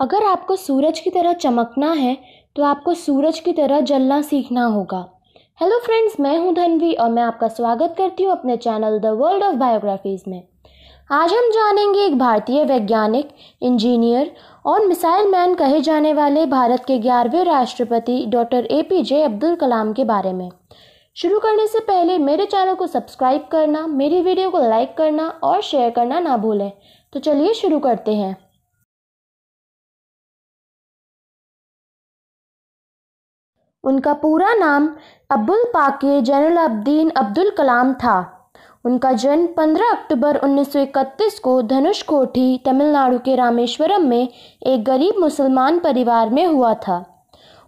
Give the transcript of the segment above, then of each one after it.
अगर आपको सूरज की तरह चमकना है तो आपको सूरज की तरह जलना सीखना होगा हेलो फ्रेंड्स मैं हूं धनवी और मैं आपका स्वागत करती हूं अपने channel the world of biographies में आज हम जानेंगे एक भारतीय वैज्ञानिक इंजीनियर और मिसाइल मैन कहे जाने वाले भारत के ग्यारहवें राष्ट्रपति doctor A P J Abdul Kalam के बारे में शुरू करने से पहले मेरे चैनल को सब्सक्राइब करना मेरी वीडियो को लाइक करना और शेयर करना ना भूलें तो चलिए शुरू करते हैं उनका पूरा नाम अब्दुल पाकिर अब्दीन अब्दुल कलाम था उनका जन्म 15 अक्टूबर 1931 को धनुषकोठी तमिलनाडु के रामेश्वरम में एक गरीब मुसलमान परिवार में हुआ था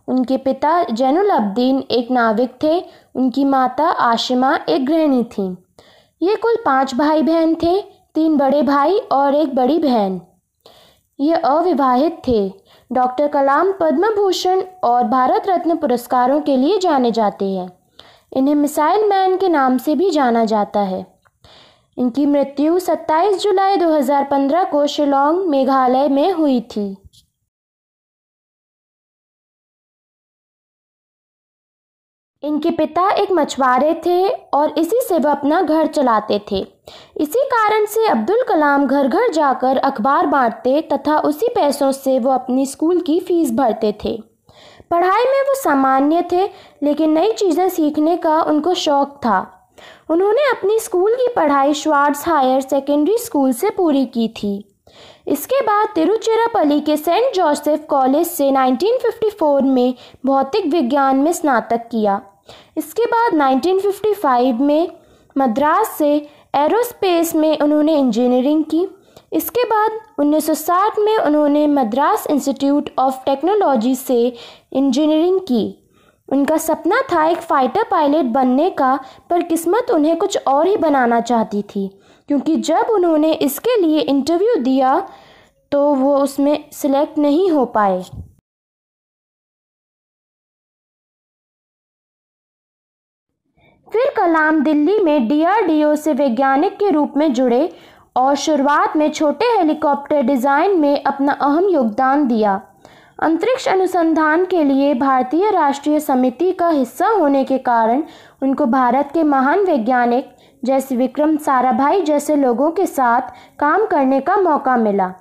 उनके पिता अब्दीन एक नाविक थे उनकी माता आशिमा एक गृहिणी थीं ये कुल पांच भाई बहन थे तीन बड़े भाई और एक बड़ी बहन ये अविवाहित थे डॉक्टर कलाम पद्म भूषण और भारत रत्न पुरस्कारों के लिए जाने जाते हैं इन्हें मिसाइल मैन के नाम से भी जाना जाता है इनकी मृत्यु 27 जुलाई 2015 को शिलोंग मेघालय में हुई थी इनके पिता एक मछुआरे थे और इसी से वह अपना घर चलाते थे इसी कारण से अब्दुल कलाम घर घर जाकर अखबार बांटते तथा उसी पैसों से वो अपनी स्कूल की फ़ीस भरते थे पढ़ाई में वो सामान्य थे लेकिन नई चीज़ें सीखने का उनको शौक था उन्होंने अपनी स्कूल की पढ़ाई श्वार्ट्स हायर सेकेंडरी स्कूल से पूरी की थी इसके बाद तिरुचिरापली के सेंट जोसेफ कॉलेज से 1954 में भौतिक विज्ञान में स्नातक किया इसके बाद 1955 में मद्रास से एरोस्पेस में उन्होंने इंजीनियरिंग की इसके बाद 1960 में उन्होंने मद्रास इंस्टीट्यूट ऑफ टेक्नोलॉजी से इंजीनियरिंग की उनका सपना था एक फ़ाइटर पायलट बनने का पर किस्मत उन्हें कुछ और ही बनाना चाहती थी क्योंकि जब उन्होंने इसके लिए इंटरव्यू दिया तो वो उसमें सिलेक्ट नहीं हो पाए फिर कलाम दिल्ली में डीआरडीओ से वैज्ञानिक के रूप में जुड़े और शुरुआत में छोटे हेलीकॉप्टर डिज़ाइन में अपना अहम योगदान दिया अंतरिक्ष अनुसंधान के लिए भारतीय राष्ट्रीय समिति का हिस्सा होने के कारण उनको भारत के महान वैज्ञानिक जैसे विक्रम साराभाई जैसे लोगों के साथ काम करने का मौका मिला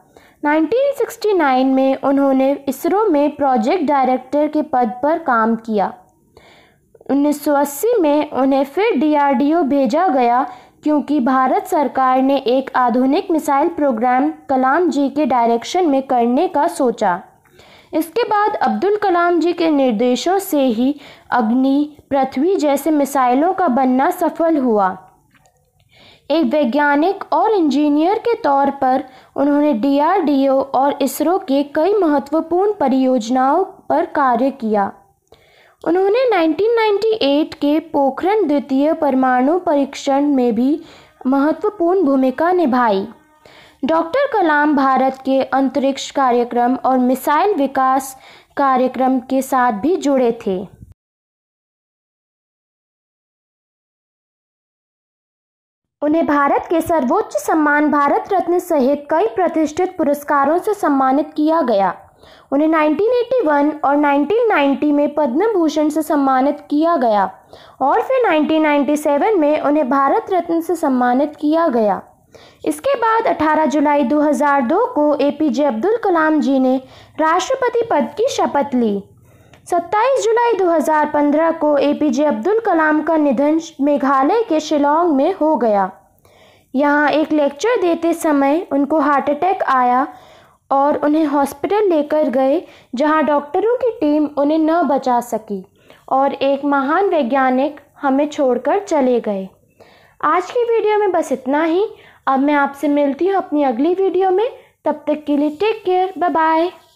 1969 में उन्होंने इसरो में प्रोजेक्ट डायरेक्टर के पद पर काम किया 1980 में उन्हें फिर डीआरडीओ भेजा गया क्योंकि भारत सरकार ने एक आधुनिक मिसाइल प्रोग्राम कलाम जी के डायरेक्शन में करने का सोचा इसके बाद अब्दुल कलाम जी के निर्देशों से ही अग्नि पृथ्वी जैसे मिसाइलों का बनना सफल हुआ एक वैज्ञानिक और इंजीनियर के तौर पर उन्होंने डीआरडीओ और इसरो के कई महत्वपूर्ण परियोजनाओं पर कार्य किया उन्होंने 1998 के पोखरण द्वितीय परमाणु परीक्षण में भी महत्वपूर्ण भूमिका निभाई डॉक्टर कलाम भारत के अंतरिक्ष कार्यक्रम और मिसाइल विकास कार्यक्रम के साथ भी जुड़े थे उन्हें भारत के सर्वोच्च सम्मान भारत रत्न सहित कई प्रतिष्ठित पुरस्कारों से सम्मानित किया गया उन्हें 1981 और 1990 में पद्म भूषण से सम्मानित किया गया और फिर 1997 में उन्हें भारत रत्न से सम्मानित किया गया इसके बाद 18 जुलाई 2002 को ए पी जे अब्दुल कलाम जी ने राष्ट्रपति पद की शपथ ली 27 जुलाई 2015 को ए पी जे अब्दुल कलाम का निधन मेघालय के शिलोंग में हो गया यहाँ एक लेक्चर देते समय उनको हार्ट अटैक आया और उन्हें हॉस्पिटल लेकर गए जहां डॉक्टरों की टीम उन्हें न बचा सकी और एक महान वैज्ञानिक हमें छोड़कर चले गए आज की वीडियो में बस इतना ही अब मैं आपसे मिलती हूँ अपनी अगली वीडियो में तब तक के लिए टेक केयर बाय बाय